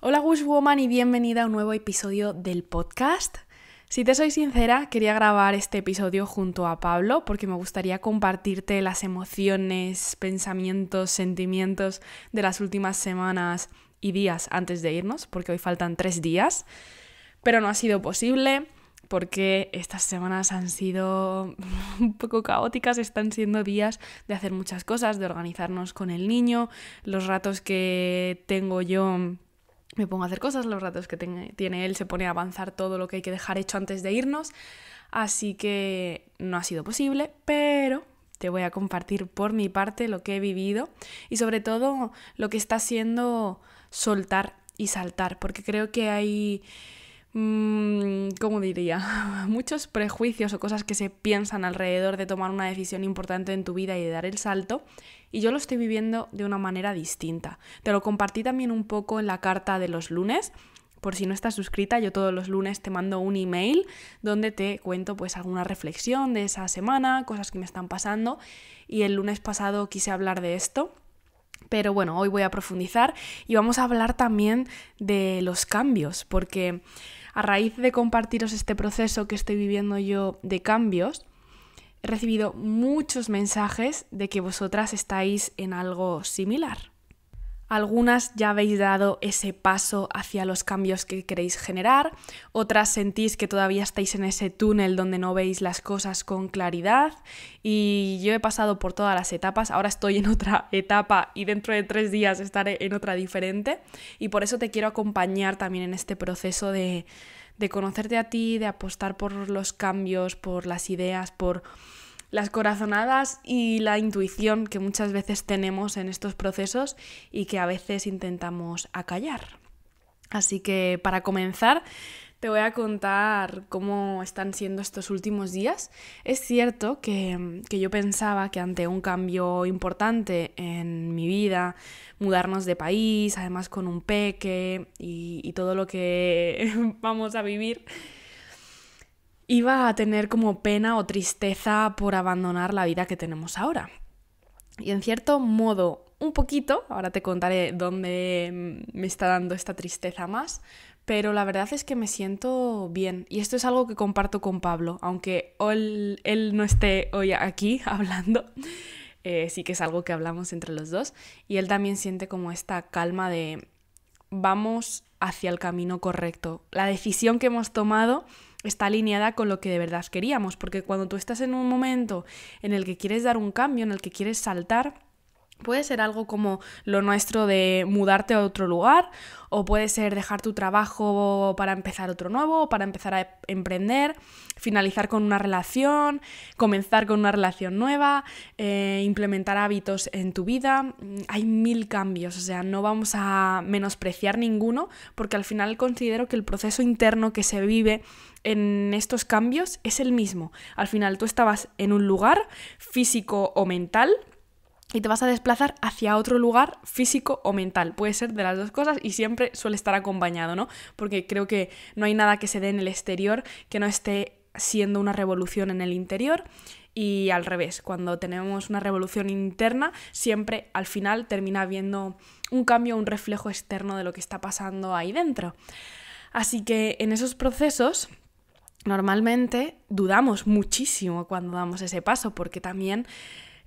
Hola Wishwoman, y bienvenida a un nuevo episodio del podcast. Si te soy sincera, quería grabar este episodio junto a Pablo porque me gustaría compartirte las emociones, pensamientos, sentimientos de las últimas semanas y días antes de irnos, porque hoy faltan tres días, pero no ha sido posible porque estas semanas han sido un poco caóticas, están siendo días de hacer muchas cosas, de organizarnos con el niño, los ratos que tengo yo me pongo a hacer cosas, los ratos que tiene él se pone a avanzar todo lo que hay que dejar hecho antes de irnos, así que no ha sido posible, pero te voy a compartir por mi parte lo que he vivido y sobre todo lo que está siendo soltar y saltar, porque creo que hay... Mm, ¿cómo diría? Muchos prejuicios o cosas que se piensan alrededor de tomar una decisión importante en tu vida y de dar el salto y yo lo estoy viviendo de una manera distinta. Te lo compartí también un poco en la carta de los lunes. Por si no estás suscrita, yo todos los lunes te mando un email donde te cuento pues alguna reflexión de esa semana, cosas que me están pasando y el lunes pasado quise hablar de esto. Pero bueno, hoy voy a profundizar y vamos a hablar también de los cambios, porque a raíz de compartiros este proceso que estoy viviendo yo de cambios, he recibido muchos mensajes de que vosotras estáis en algo similar. Algunas ya habéis dado ese paso hacia los cambios que queréis generar, otras sentís que todavía estáis en ese túnel donde no veis las cosas con claridad y yo he pasado por todas las etapas, ahora estoy en otra etapa y dentro de tres días estaré en otra diferente y por eso te quiero acompañar también en este proceso de, de conocerte a ti, de apostar por los cambios, por las ideas, por las corazonadas y la intuición que muchas veces tenemos en estos procesos y que a veces intentamos acallar. Así que para comenzar, te voy a contar cómo están siendo estos últimos días. Es cierto que, yo pensaba que ante un cambio importante en mi vida, mudarnos de país, además con un peque y, y todo lo que vamos a vivir, iba a tener como pena o tristeza por abandonar la vida que tenemos ahora. Y en cierto modo, un poquito, ahora te contaré dónde me está dando esta tristeza más, pero la verdad es que me siento bien. Y esto es algo que comparto con Pablo, aunque él, no esté hoy aquí hablando, eh, sí que es algo que hablamos entre los dos. Y él también siente como esta calma de vamos hacia el camino correcto. La decisión que hemos tomado está alineada con lo que de verdad queríamos, porque cuando tú estás en un momento en el que quieres dar un cambio, en el que quieres saltar, Puede ser algo como lo nuestro de mudarte a otro lugar, o puede ser dejar tu trabajo para empezar otro nuevo, para empezar a emprender, finalizar con una relación, comenzar con una relación nueva, eh, implementar hábitos en tu vida. Hay mil cambios, o sea, no vamos a menospreciar ninguno, porque al final considero que el proceso interno que se vive en estos cambios es el mismo. Al final tú estabas en un lugar físico o mental y te vas a desplazar hacia otro lugar físico o mental. Puede ser de las dos cosas y siempre suele estar acompañado, ¿no? Porque creo que no hay nada que se dé en el exterior que no esté siendo una revolución en el interior y al revés, cuando tenemos una revolución interna, siempre al final termina habiendo un cambio, un reflejo externo de lo que está pasando ahí dentro. Así que en esos procesos normalmente dudamos muchísimo cuando damos ese paso porque también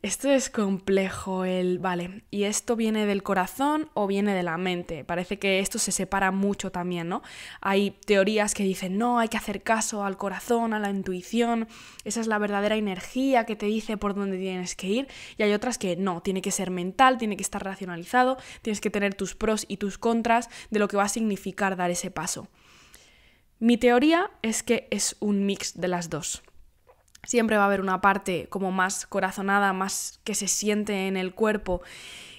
esto es complejo el, vale, ¿y esto viene del corazón o viene de la mente? Parece que esto se separa mucho también, ¿no? Hay teorías que dicen, no, hay que hacer caso al corazón, a la intuición, esa es la verdadera energía que te dice por dónde tienes que ir, y hay otras que no, tiene que ser mental, tiene que estar racionalizado, tienes que tener tus pros y tus contras de lo que va a significar dar ese paso. Mi teoría es que es un mix de las dos. Siempre va a haber una parte como más corazonada, más que se siente en el cuerpo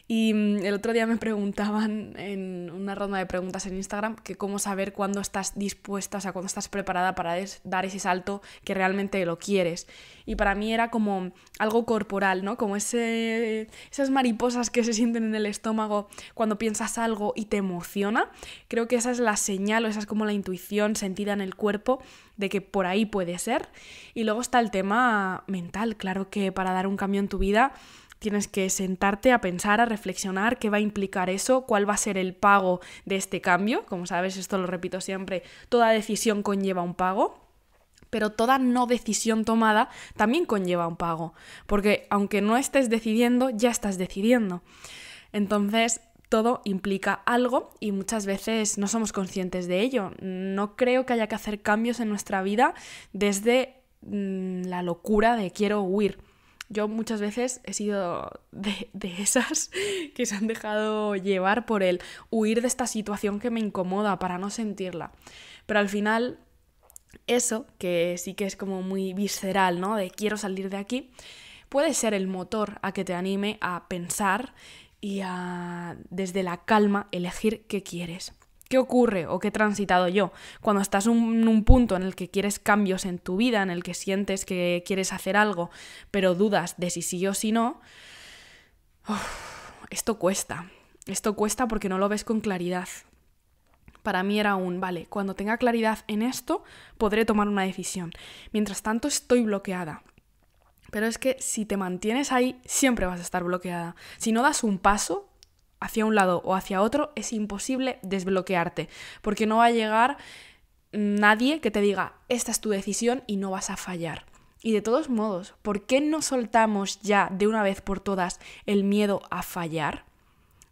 y mm, el otro día me preguntaban en una ronda de preguntas en Instagram que cómo saber cuándo estás dispuesta, o sea, cuándo estás preparada para dar ese salto que realmente lo quieres. Y para mí era como algo corporal, ¿no? Como esas mariposas que se sienten en el estómago cuando piensas algo y te emociona. Creo que esa es la señal o esa es como la intuición sentida en el cuerpo de que por ahí puede ser. Y luego está el tema mental, claro que para dar un cambio en tu vida Tienes que sentarte a pensar, a reflexionar qué va a implicar eso, cuál va a ser el pago de este cambio. Como sabes, esto lo repito siempre, toda decisión conlleva un pago pero toda no decisión tomada también conlleva un pago, porque aunque no estés decidiendo, ya estás decidiendo. Entonces, todo implica algo y muchas veces no somos conscientes de ello. No creo que haya que hacer cambios en nuestra vida desde mm, la locura de quiero huir yo muchas veces he sido de, esas que se han dejado llevar por el huir de esta situación que me incomoda para no sentirla. Pero al final, eso, que sí que es como muy visceral, ¿no? De quiero salir de aquí, puede ser el motor a que te anime a pensar y a desde la calma elegir qué quieres. ¿Qué ocurre o qué he transitado yo? Cuando estás en un, punto en el que quieres cambios en tu vida, en el que sientes que quieres hacer algo, pero dudas de si sí o si no, esto cuesta. Esto cuesta porque no lo ves con claridad. Para mí era un, vale, cuando tenga claridad en esto, podré tomar una decisión. Mientras tanto, estoy bloqueada. Pero es que si te mantienes ahí, siempre vas a estar bloqueada. Si no das un paso, hacia un lado o hacia otro, es imposible desbloquearte, porque no va a llegar nadie que te diga, esta es tu decisión y no vas a fallar. Y de todos modos, ¿por qué no soltamos ya de una vez por todas el miedo a fallar?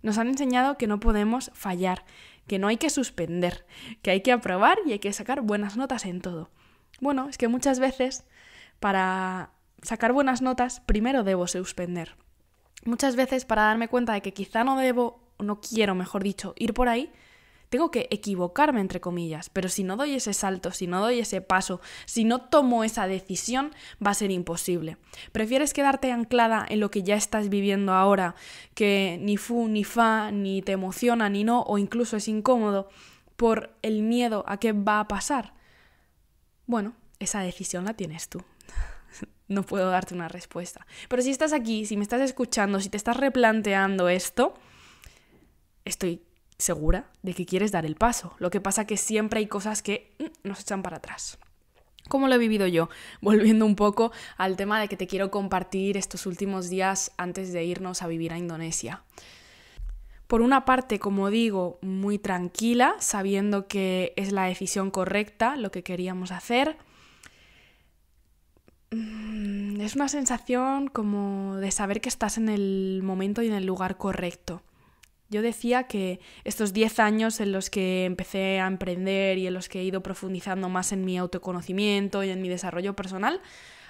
Nos han enseñado que no podemos fallar, que no hay que suspender, que hay que aprobar y hay que sacar buenas notas en todo. Bueno, es que muchas veces para sacar buenas notas primero debo suspender muchas veces para darme cuenta de que quizá no debo, no quiero, mejor dicho, ir por ahí, tengo que equivocarme, entre comillas, pero si no doy ese salto, si no doy ese paso, si no tomo esa decisión, va a ser imposible. Prefieres quedarte anclada en lo que ya estás viviendo ahora, que ni fu ni fa, ni te emociona, ni no, o incluso es incómodo por el miedo a qué va a pasar. Bueno, esa decisión la tienes tú no puedo darte una respuesta. Pero si estás aquí, si me estás escuchando, si te estás replanteando esto, estoy segura de que quieres dar el paso. Lo que pasa es que siempre hay cosas que mm, nos echan para atrás. ¿Cómo lo he vivido yo? Volviendo un poco al tema de que te quiero compartir estos últimos días antes de irnos a vivir a Indonesia. Por una parte, como digo, muy tranquila, sabiendo que es la decisión correcta, lo que queríamos hacer Mm, es una sensación como de saber que estás en el momento y en el lugar correcto. Yo decía que estos 10 años en los que empecé a emprender y en los que he ido profundizando más en mi autoconocimiento y en mi desarrollo personal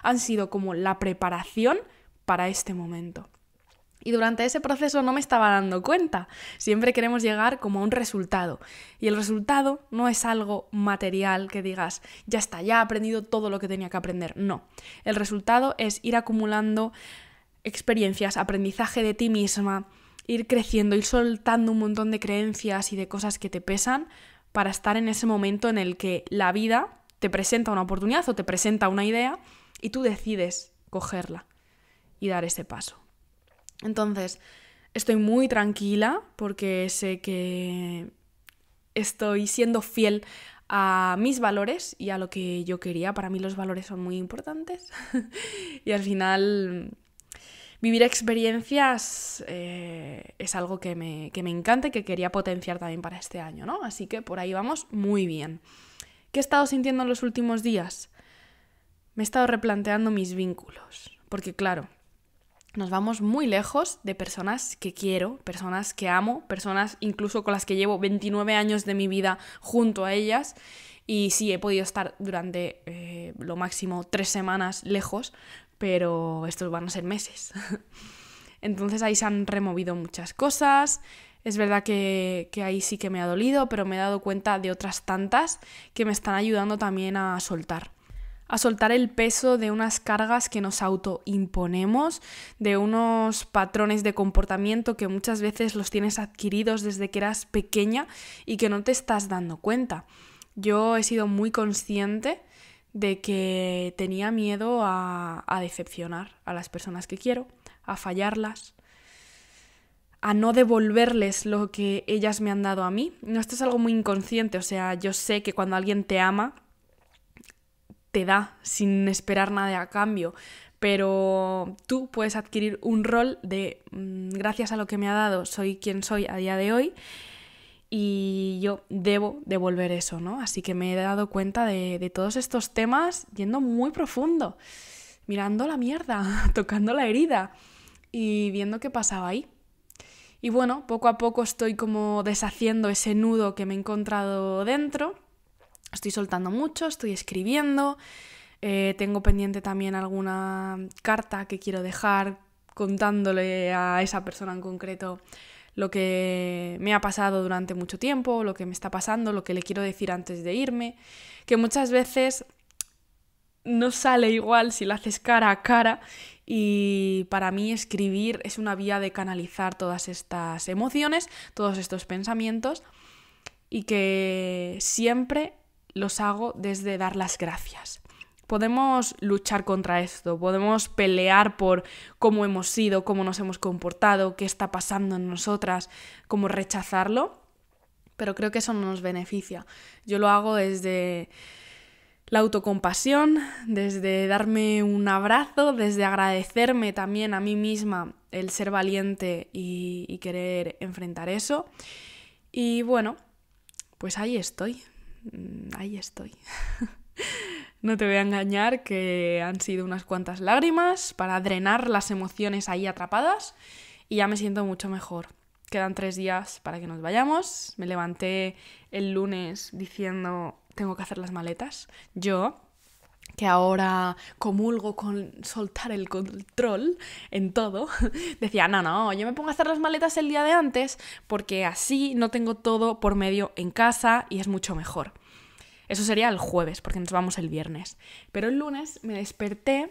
han sido como la preparación para este momento. Y durante ese proceso no me estaba dando cuenta. Siempre queremos llegar como a un resultado. Y el resultado no es algo material que digas, ya está, ya he aprendido todo lo que tenía que aprender. No. El resultado es ir acumulando experiencias, aprendizaje de ti misma, ir creciendo, ir soltando un montón de creencias y de cosas que te pesan para estar en ese momento en el que la vida te presenta una oportunidad o te presenta una idea y tú decides cogerla y dar ese paso. Entonces, estoy muy tranquila porque sé que estoy siendo fiel a mis valores y a lo que yo quería. Para mí los valores son muy importantes y al final vivir experiencias eh, es algo que me, que me encanta y que quería potenciar también para este año, ¿no? Así que por ahí vamos muy bien. ¿Qué he estado sintiendo en los últimos días? Me he estado replanteando mis vínculos, porque claro, nos vamos muy lejos de personas que quiero, personas que amo, personas incluso con las que llevo 29 años de mi vida junto a ellas. Y sí, he podido estar durante eh, lo máximo tres semanas lejos, pero estos van a ser meses. Entonces ahí se han removido muchas cosas. Es verdad que, que ahí sí que me ha dolido, pero me he dado cuenta de otras tantas que me están ayudando también a soltar a soltar el peso de unas cargas que nos autoimponemos, de unos patrones de comportamiento que muchas veces los tienes adquiridos desde que eras pequeña y que no te estás dando cuenta. Yo he sido muy consciente de que tenía miedo a, decepcionar a las personas que quiero, a fallarlas, a no devolverles lo que ellas me han dado a mí. No, esto es algo muy inconsciente, o sea, yo sé que cuando alguien te ama, te da sin esperar nada a cambio. Pero tú puedes adquirir un rol de mm, gracias a lo que me ha dado soy quien soy a día de hoy y yo debo devolver eso, ¿no? Así que me he dado cuenta de, de todos estos temas yendo muy profundo, mirando la mierda, tocando la herida y viendo qué pasaba ahí. Y bueno, poco a poco estoy como deshaciendo ese nudo que me he encontrado dentro estoy soltando mucho, estoy escribiendo, eh, tengo pendiente también alguna carta que quiero dejar contándole a esa persona en concreto lo que me ha pasado durante mucho tiempo, lo que me está pasando, lo que le quiero decir antes de irme, que muchas veces no sale igual si lo haces cara a cara y para mí escribir es una vía de canalizar todas estas emociones, todos estos pensamientos y que siempre los hago desde dar las gracias. Podemos luchar contra esto, podemos pelear por cómo hemos sido, cómo nos hemos comportado, qué está pasando en nosotras, cómo rechazarlo, pero creo que eso no nos beneficia. Yo lo hago desde la autocompasión, desde darme un abrazo, desde agradecerme también a mí misma el ser valiente y, y querer enfrentar eso. Y bueno, pues ahí estoy. Mm, ahí estoy. no te voy a engañar que han sido unas cuantas lágrimas para drenar las emociones ahí atrapadas y ya me siento mucho mejor. Quedan tres días para que nos vayamos. Me levanté el lunes diciendo, tengo que hacer las maletas. Yo, que ahora comulgo con soltar el control en todo, decía, no, no, yo me pongo a hacer las maletas el día de antes porque así no tengo todo por medio en casa y es mucho mejor. Eso sería el jueves, porque nos vamos el viernes. Pero el lunes me desperté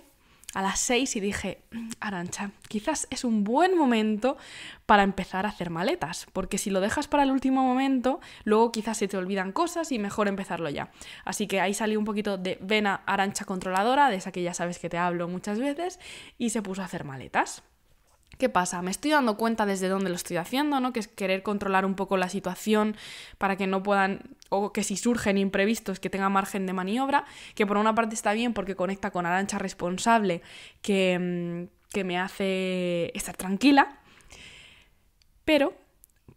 a las 6 y dije, mm, Arancha, quizás es un buen momento para empezar a hacer maletas, porque si lo dejas para el último momento, luego quizás se te olvidan cosas y mejor empezarlo ya. Así que ahí salió un poquito de vena Arancha controladora, de esa que ya sabes que te hablo muchas veces, y se puso a hacer maletas. ¿Qué pasa? Me estoy dando cuenta desde dónde lo estoy haciendo, ¿no? Que es querer controlar un poco la situación para que no puedan, o que si surgen imprevistos, que tenga margen de maniobra, que por una parte está bien porque conecta con Arancha responsable, que, mm, que me hace estar tranquila, pero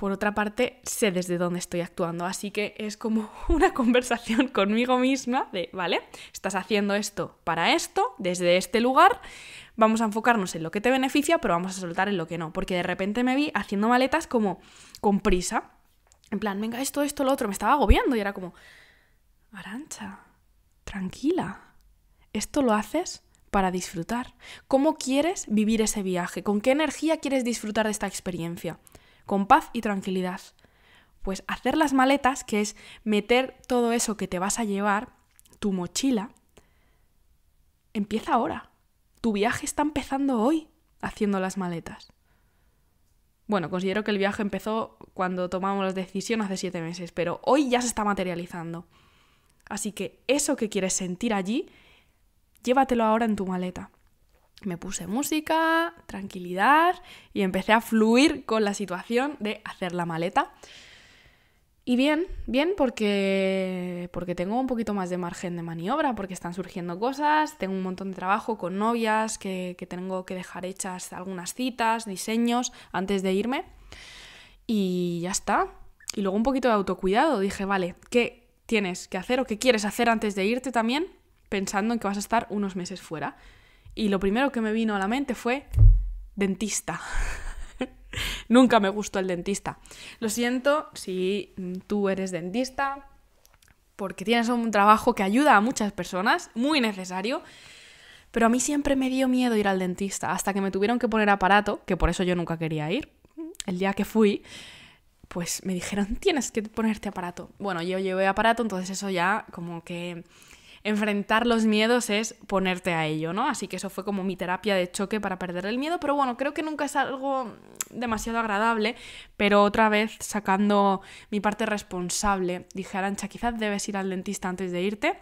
por otra parte sé desde dónde estoy actuando, así que es como una conversación conmigo misma de, vale, estás haciendo esto para esto, desde este lugar, vamos a enfocarnos en lo que te beneficia, pero vamos a soltar en lo que no, porque de repente me vi haciendo maletas como con prisa, en plan, venga, esto, esto, lo otro, me estaba agobiando y era como, Arancha, tranquila, esto lo haces para disfrutar. ¿Cómo quieres vivir ese viaje? ¿Con qué energía quieres disfrutar de esta experiencia? con paz y tranquilidad. Pues hacer las maletas, que es meter todo eso que te vas a llevar, tu mochila, empieza ahora. Tu viaje está empezando hoy haciendo las maletas. Bueno, considero que el viaje empezó cuando tomamos la decisión hace siete meses, pero hoy ya se está materializando. Así que eso que quieres sentir allí, llévatelo ahora en tu maleta me puse música, tranquilidad y empecé a fluir con la situación de hacer la maleta. Y bien, bien porque, porque tengo un poquito más de margen de maniobra, porque están surgiendo cosas, tengo un montón de trabajo con novias que, que tengo que dejar hechas algunas citas, diseños antes de irme. Y ya está. Y luego un poquito de autocuidado. Dije, vale, ¿qué tienes que hacer o qué quieres hacer antes de irte también? Pensando en que vas a estar unos meses fuera. Y lo primero que me vino a la mente fue dentista. Nunca me gustó el dentista. Lo siento si mm, tú eres dentista, porque tienes un trabajo que ayuda a muchas personas, muy necesario. Pero a mí siempre me dio miedo ir al dentista, hasta que me tuvieron que poner aparato, que por eso yo nunca quería ir. El día que fui, pues me dijeron, tienes que ponerte aparato. Bueno, yo llevé aparato, entonces eso ya como que enfrentar los miedos es ponerte a ello, ¿no? Así que eso fue como mi terapia de choque para perder el miedo, pero bueno, creo que nunca es algo demasiado agradable, pero otra vez sacando mi parte responsable, dije, Arancha, quizás debes ir al dentista antes de irte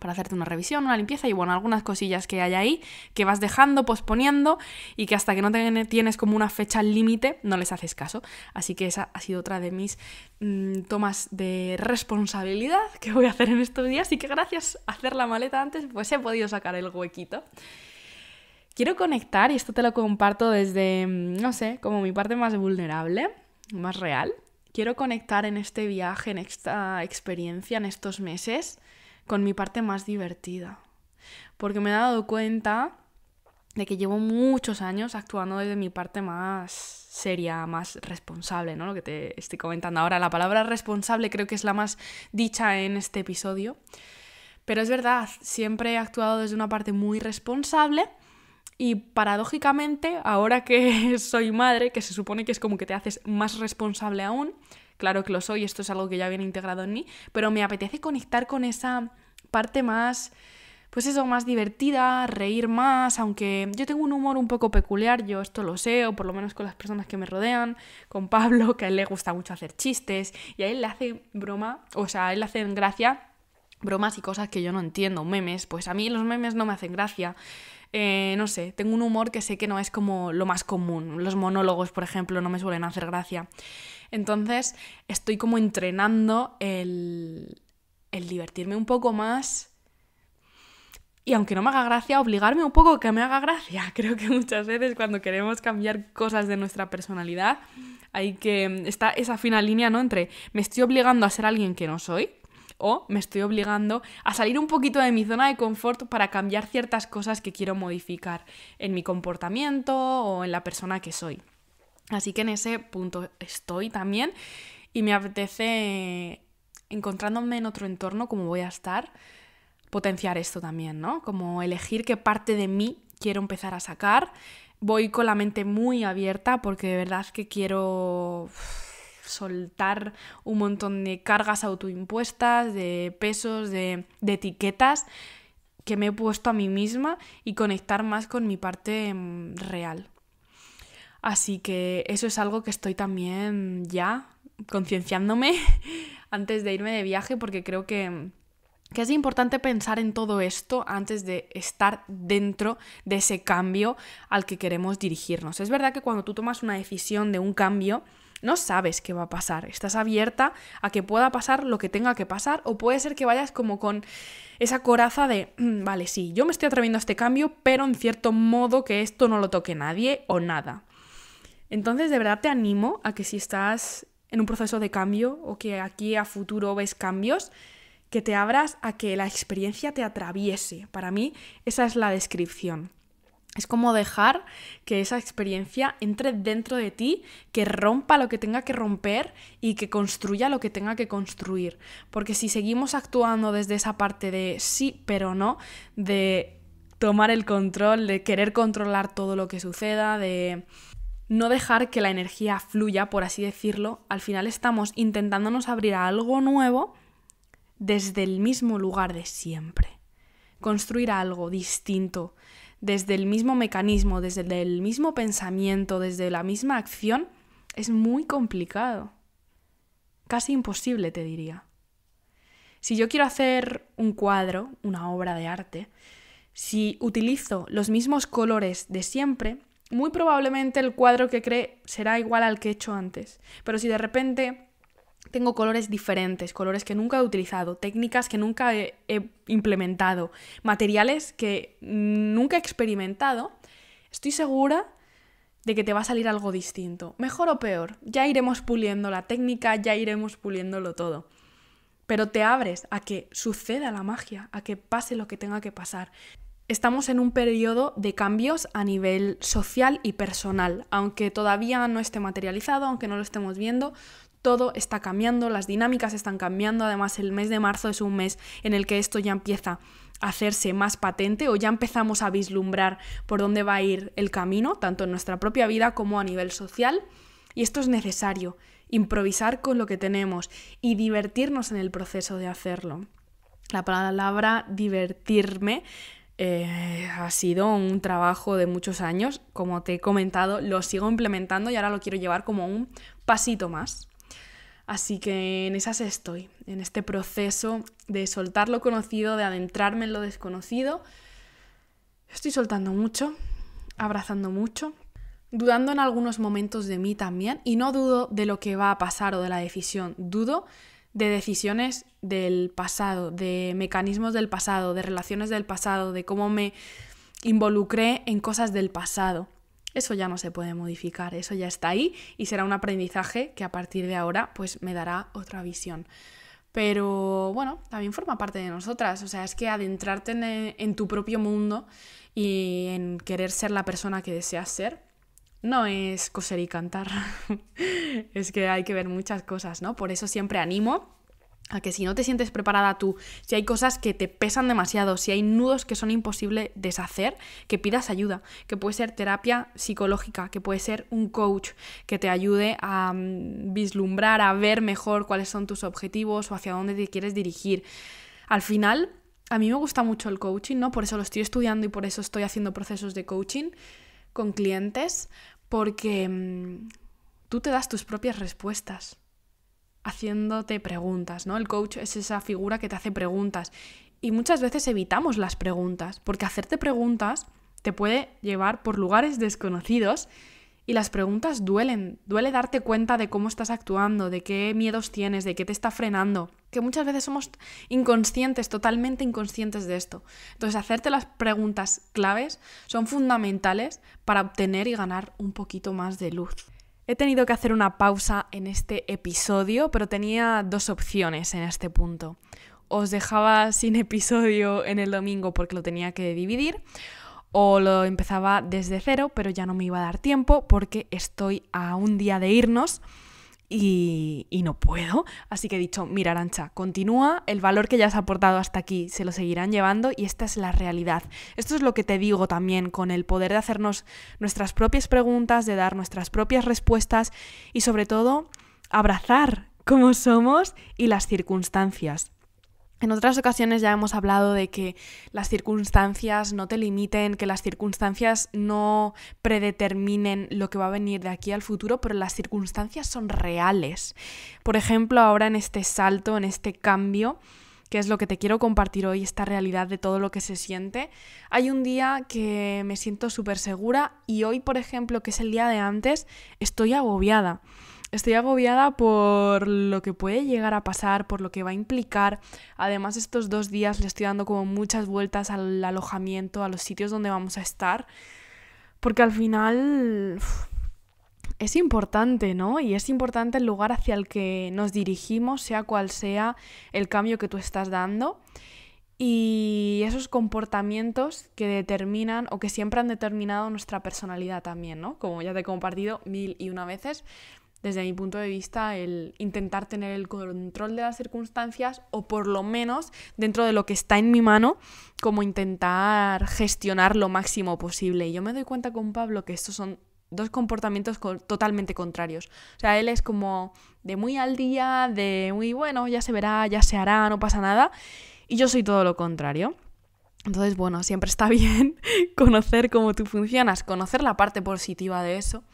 para hacerte una revisión, una limpieza y bueno, algunas cosillas que hay ahí que vas dejando, posponiendo y que hasta que no tienes como una fecha límite no les haces caso. Así que esa ha sido otra de mis mm, tomas de responsabilidad que voy a hacer en estos días y que gracias a hacer la maleta antes pues he podido sacar el huequito. Quiero conectar, y esto te lo comparto desde, mm, no sé, como mi parte más vulnerable, más real. Quiero conectar en este viaje, en esta experiencia, en estos meses con mi parte más divertida. Porque me he dado cuenta de que llevo muchos años actuando desde mi parte más seria, más responsable, ¿no? Lo que te estoy comentando ahora. La palabra responsable creo que es la más dicha en este episodio. Pero es verdad, siempre he actuado desde una parte muy responsable y paradójicamente, ahora que soy madre, que se supone que es como que te haces más responsable aún, claro que lo soy, esto es algo que ya viene integrado en mí, pero me apetece conectar con esa parte más, pues eso, más divertida, reír más, aunque yo tengo un humor un poco peculiar, yo esto lo sé, o por lo menos con las personas que me rodean, con Pablo, que a él le gusta mucho hacer chistes, y a él le hace broma, o sea, a él le hacen gracia bromas y cosas que yo no entiendo, memes, pues a mí los memes no me hacen gracia. Eh, no sé, tengo un humor que sé que no es como lo más común. Los monólogos, por ejemplo, no me suelen hacer gracia. Entonces, estoy como entrenando el, el divertirme un poco más. Y aunque no me haga gracia, obligarme un poco que me haga gracia. Creo que muchas veces cuando queremos cambiar cosas de nuestra personalidad, hay que. está esa fina línea, ¿no? Entre me estoy obligando a ser alguien que no soy o me estoy obligando a salir un poquito de mi zona de confort para cambiar ciertas cosas que quiero modificar en mi comportamiento o en la persona que soy. Así que en ese punto estoy también y me apetece encontrándome en otro entorno como voy a estar potenciar esto también, ¿no? Como elegir qué parte de mí quiero empezar a sacar. Voy con la mente muy abierta porque de verdad que quiero soltar un montón de cargas autoimpuestas, de pesos, de, etiquetas que me he puesto a mí misma y conectar más con mi parte mm, real. Así que eso es algo que estoy también ya concienciándome antes de irme de viaje porque creo que, que, es importante pensar en todo esto antes de estar dentro de ese cambio al que queremos dirigirnos. Es verdad que cuando tú tomas una decisión de un cambio, no sabes qué va a pasar. Estás abierta a que pueda pasar lo que tenga que pasar o puede ser que vayas como con esa coraza de, mm, vale, sí, yo me estoy atreviendo a este cambio, pero en cierto modo que esto no lo toque nadie o nada. Entonces, de verdad te animo a que si estás en un proceso de cambio o que aquí a futuro ves cambios, que te abras a que la experiencia te atraviese. Para mí, esa es la descripción. Es como dejar que esa experiencia entre dentro de ti, que rompa lo que tenga que romper y que construya lo que tenga que construir. Porque si seguimos actuando desde esa parte de sí, pero no, de tomar el control, de querer controlar todo lo que suceda, de no dejar que la energía fluya, por así decirlo, al final estamos intentándonos abrir a algo nuevo desde el mismo lugar de siempre. Construir algo distinto desde el mismo mecanismo, desde el mismo pensamiento, desde la misma acción, es muy complicado. Casi imposible, te diría. Si yo quiero hacer un cuadro, una obra de arte, si utilizo los mismos colores de siempre, muy probablemente el cuadro que cree será igual al que he hecho antes. Pero si de repente tengo colores diferentes, colores que nunca he utilizado, técnicas que nunca he, implementado, materiales que nunca he experimentado, estoy segura de que te va a salir algo distinto. Mejor o peor, ya iremos puliendo la técnica, ya iremos puliéndolo todo. Pero te abres a que suceda la magia, a que pase lo que tenga que pasar. Estamos en un periodo de cambios a nivel social y personal, aunque todavía no esté materializado, aunque no lo estemos viendo, todo está cambiando, las dinámicas están cambiando, además el mes de marzo es un mes en el que esto ya empieza a hacerse más patente o ya empezamos a vislumbrar por dónde va a ir el camino, tanto en nuestra propia vida como a nivel social. Y esto es necesario, improvisar con lo que tenemos y divertirnos en el proceso de hacerlo. La palabra divertirme eh, ha sido un trabajo de muchos años, como te he comentado, lo sigo implementando y ahora lo quiero llevar como un pasito más. Así que en esas estoy, en este proceso de soltar lo conocido, de adentrarme en lo desconocido. Estoy soltando mucho, abrazando mucho, dudando en algunos momentos de mí también, y no dudo de lo que va a pasar o de la decisión, dudo de decisiones del pasado, de mecanismos del pasado, de relaciones del pasado, de cómo me involucré en cosas del pasado. Eso ya no se puede modificar, eso ya está ahí y será un aprendizaje que a partir de ahora pues me dará otra visión. Pero bueno, también forma parte de nosotras, o sea, es que adentrarte en, eh, en tu propio mundo y en querer ser la persona que deseas ser, no es coser y cantar. es que hay que ver muchas cosas, ¿no? Por eso siempre animo a que si no te sientes preparada tú, si hay cosas que te pesan demasiado, si hay nudos que son imposible deshacer, que pidas ayuda, que puede ser terapia psicológica, que puede ser un coach que te ayude a mm, vislumbrar, a ver mejor cuáles son tus objetivos o hacia dónde te quieres dirigir. Al final, a mí me gusta mucho el coaching, ¿no? Por eso lo estoy estudiando y por eso estoy haciendo procesos de coaching con clientes, porque mm, tú te das tus propias respuestas haciéndote preguntas, ¿no? El coach es esa figura que te hace preguntas y muchas veces evitamos las preguntas, porque hacerte preguntas te puede llevar por lugares desconocidos y las preguntas duelen, duele darte cuenta de cómo estás actuando, de qué miedos tienes, de qué te está frenando, que muchas veces somos inconscientes, totalmente inconscientes de esto. Entonces, hacerte las preguntas claves son fundamentales para obtener y ganar un poquito más de luz. He tenido que hacer una pausa en este episodio, pero tenía dos opciones en este punto. Os dejaba sin episodio en el domingo porque lo tenía que dividir, o lo empezaba desde cero, pero ya no me iba a dar tiempo porque estoy a un día de irnos y, no puedo. Así que he dicho, mira Arancha, continúa, el valor que ya has aportado hasta aquí se lo seguirán llevando y esta es la realidad. Esto es lo que te digo también con el poder de hacernos nuestras propias preguntas, de dar nuestras propias respuestas y sobre todo abrazar cómo somos y las circunstancias. En otras ocasiones ya hemos hablado de que las circunstancias no te limiten, que las circunstancias no predeterminen lo que va a venir de aquí al futuro, pero las circunstancias son reales. Por ejemplo, ahora en este salto, en este cambio, que es lo que te quiero compartir hoy, esta realidad de todo lo que se siente, hay un día que me siento súper segura y hoy, por ejemplo, que es el día de antes, estoy agobiada. Estoy agobiada por lo que puede llegar a pasar, por lo que va a implicar. Además, estos dos días le estoy dando como muchas vueltas al alojamiento, a los sitios donde vamos a estar, porque al final es importante, ¿no? Y es importante el lugar hacia el que nos dirigimos, sea cual sea el cambio que tú estás dando. Y esos comportamientos que determinan o que siempre han determinado nuestra personalidad también, ¿no? Como ya te he compartido mil y una veces, desde mi punto de vista, el intentar tener el control de las circunstancias o por lo menos dentro de lo que está en mi mano, como intentar gestionar lo máximo posible. Y yo me doy cuenta con Pablo que estos son dos comportamientos totalmente contrarios. O sea, él es como de muy al día, de muy bueno, ya se verá, ya se hará, no pasa nada. Y yo soy todo lo contrario. Entonces, bueno, siempre está bien conocer cómo tú funcionas, conocer la parte positiva de eso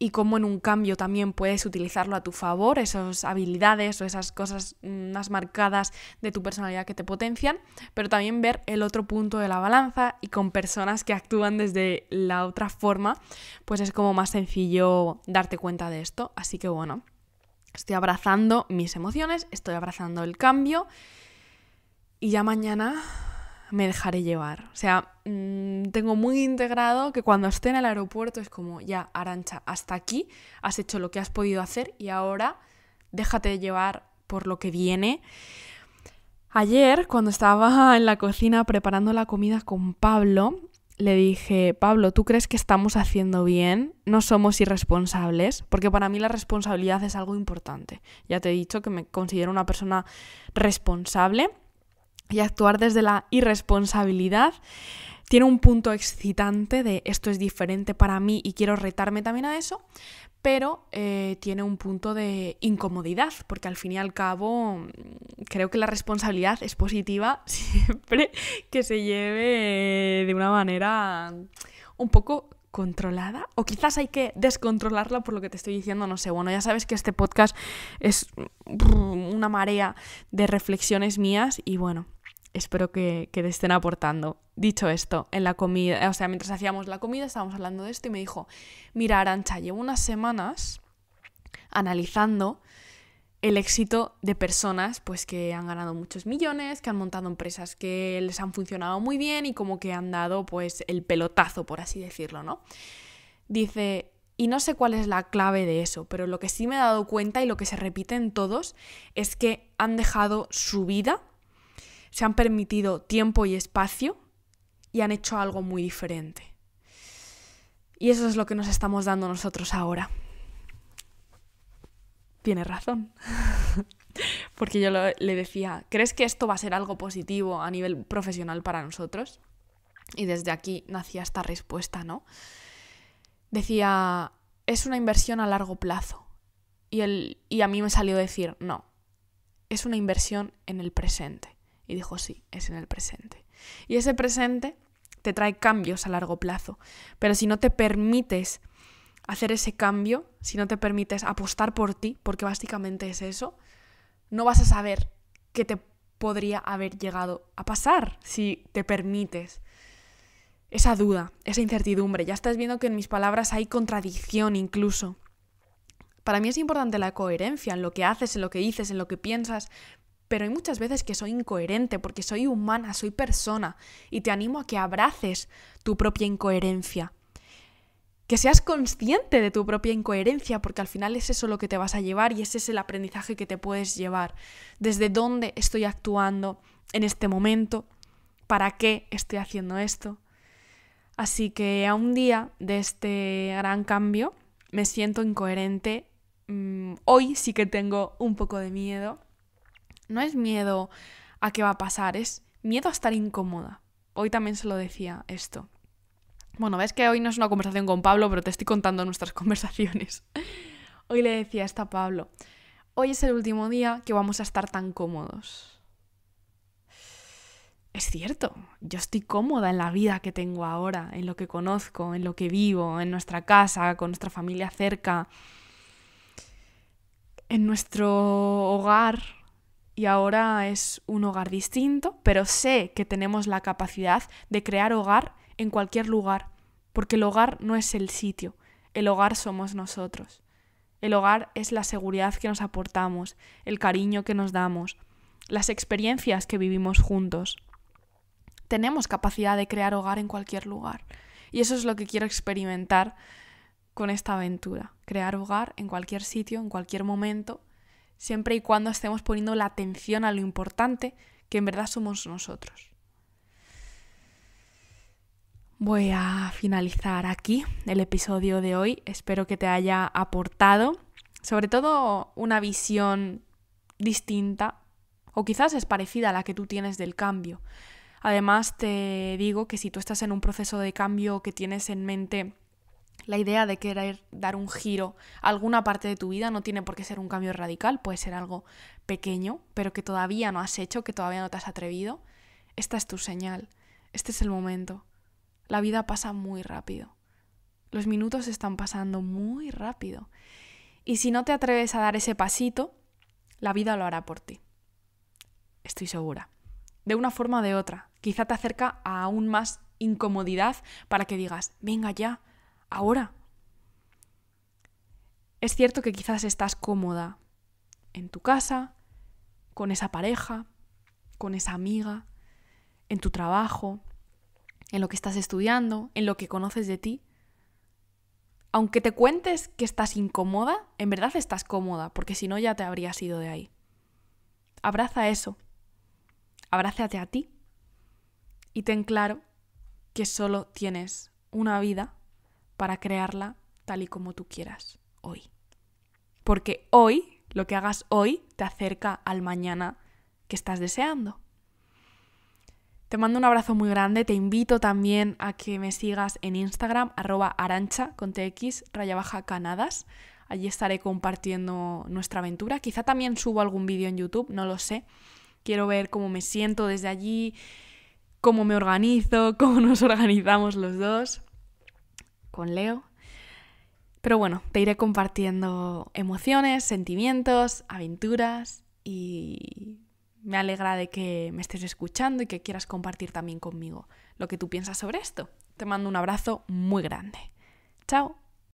y cómo en un cambio también puedes utilizarlo a tu favor, esas habilidades o esas cosas mm, más marcadas de tu personalidad que te potencian, pero también ver el otro punto de la balanza y con personas que actúan desde la otra forma, pues es como más sencillo darte cuenta de esto. Así que bueno, estoy abrazando mis emociones, estoy abrazando el cambio y ya mañana me dejaré llevar. O sea, mm, tengo muy integrado que cuando esté en el aeropuerto es como, ya, Arancha, hasta aquí has hecho lo que has podido hacer y ahora déjate llevar por lo que viene. Ayer, cuando estaba en la cocina preparando la comida con Pablo, le dije, Pablo, ¿tú crees que estamos haciendo bien? No somos irresponsables, porque para mí la responsabilidad es algo importante. Ya te he dicho que me considero una persona responsable y actuar desde la irresponsabilidad tiene un punto excitante de esto es diferente para mí y quiero retarme también a eso, pero eh, tiene un punto de incomodidad, porque al fin y al cabo mm, creo que la responsabilidad es positiva siempre que se lleve de una manera un poco controlada o quizás hay que descontrolarla por lo que te estoy diciendo, no sé. Bueno, ya sabes que este podcast es mm, una marea de reflexiones mías y bueno, espero que, que, estén aportando. Dicho esto, en la comida, o sea, mientras hacíamos la comida estábamos hablando de esto y me dijo, mira Arancha, llevo unas semanas analizando el éxito de personas pues que han ganado muchos millones, que han montado empresas que les han funcionado muy bien y como que han dado pues el pelotazo, por así decirlo, ¿no? Dice, y no sé cuál es la clave de eso, pero lo que sí me he dado cuenta y lo que se repite en todos es que han dejado su vida se han permitido tiempo y espacio y han hecho algo muy diferente. Y eso es lo que nos estamos dando nosotros ahora. Tiene razón. Porque yo le decía, ¿crees que esto va a ser algo positivo a nivel profesional para nosotros? Y desde aquí nacía esta respuesta, ¿no? Decía, es una inversión a largo plazo. Y, y a mí me salió decir, no, es una inversión en el presente. Y dijo, sí, es en el presente. Y ese presente te trae cambios a largo plazo. Pero si no te permites hacer ese cambio, si no te permites apostar por ti, porque básicamente es eso, no vas a saber qué te podría haber llegado a pasar si te permites esa duda, esa incertidumbre. Ya estás viendo que en mis palabras hay contradicción incluso. Para mí es importante la coherencia en lo que haces, en lo que dices, en lo que piensas, pero hay muchas veces que soy incoherente porque soy humana, soy persona y te animo a que abraces tu propia incoherencia. Que seas consciente de tu propia incoherencia porque al final es eso lo que te vas a llevar y ese es el aprendizaje que te puedes llevar. Desde dónde estoy actuando en este momento, para qué estoy haciendo esto. Así que a un día de este gran cambio me siento incoherente. Mm, hoy sí que tengo un poco de miedo no es miedo a qué va a pasar, es miedo a estar incómoda. Hoy también se lo decía esto. Bueno, ves que hoy no es una conversación con Pablo, pero te estoy contando nuestras conversaciones. Hoy le decía esto a Pablo, hoy es el último día que vamos a estar tan cómodos. Es cierto, yo estoy cómoda en la vida que tengo ahora, en lo que conozco, en lo que vivo, en nuestra casa, con nuestra familia cerca, en nuestro hogar, y ahora es un hogar distinto, pero sé que tenemos la capacidad de crear hogar en cualquier lugar, porque el hogar no es el sitio, el hogar somos nosotros. El hogar es la seguridad que nos aportamos, el cariño que nos damos, las experiencias que vivimos juntos. Tenemos capacidad de crear hogar en cualquier lugar. Y eso es lo que quiero experimentar con esta aventura. Crear hogar en cualquier sitio, en cualquier momento, siempre y cuando estemos poniendo la atención a lo importante que en verdad somos nosotros. Voy a finalizar aquí el episodio de hoy. Espero que te haya aportado sobre todo una visión distinta o quizás es parecida a la que tú tienes del cambio. Además te digo que si tú estás en un proceso de cambio que tienes en mente la idea de querer dar un giro a alguna parte de tu vida no tiene por qué ser un cambio radical, puede ser algo pequeño, pero que todavía no has hecho, que todavía no te has atrevido. Esta es tu señal, este es el momento. La vida pasa muy rápido. Los minutos están pasando muy rápido. Y si no te atreves a dar ese pasito, la vida lo hará por ti. Estoy segura. De una forma o de otra. Quizá te acerca a aún más incomodidad para que digas, venga ya, ahora. Es cierto que quizás estás cómoda en tu casa, con esa pareja, con esa amiga, en tu trabajo, en lo que estás estudiando, en lo que conoces de ti. Aunque te cuentes que estás incómoda, en verdad estás cómoda, porque si no ya te habrías ido de ahí. Abraza eso. Abrázate a ti y ten claro que solo tienes una vida para crearla tal y como tú quieras hoy. Porque hoy, lo que hagas hoy, te acerca al mañana que estás deseando. Te mando un abrazo muy grande, te invito también a que me sigas en Instagram, arroba arancha con tx, raya baja canadas. Allí estaré compartiendo nuestra aventura. Quizá también subo algún vídeo en YouTube, no lo sé. Quiero ver cómo me siento desde allí, cómo me organizo, cómo nos organizamos los dos con Leo. Pero bueno, te iré compartiendo emociones, sentimientos, aventuras y me alegra de que me estés escuchando y que quieras compartir también conmigo lo que tú piensas sobre esto. Te mando un abrazo muy grande. Chao.